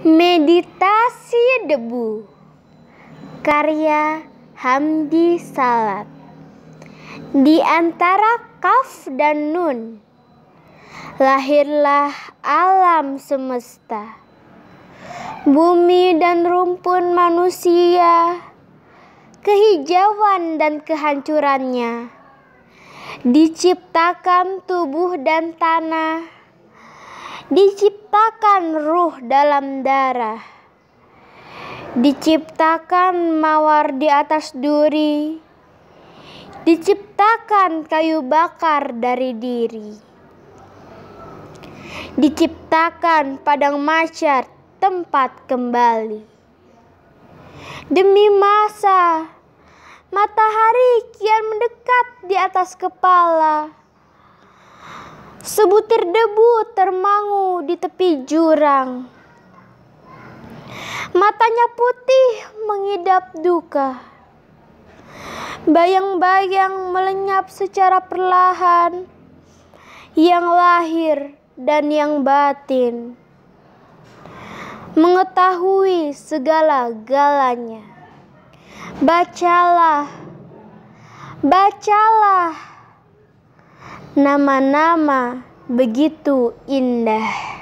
Meditasi Debu Karya Hamdi Salat Di antara kaf dan nun Lahirlah alam semesta Bumi dan rumpun manusia Kehijauan dan kehancurannya Diciptakan tubuh dan tanah Diciptakan ruh dalam darah. Diciptakan mawar di atas duri. Diciptakan kayu bakar dari diri. Diciptakan padang masyar tempat kembali. Demi masa, matahari kian mendekat di atas kepala Sebutir debu termangu di tepi jurang. Matanya putih mengidap duka. Bayang-bayang melenyap secara perlahan yang lahir dan yang batin. Mengetahui segala galanya. Bacalah. Bacalah Nama-nama begitu indah.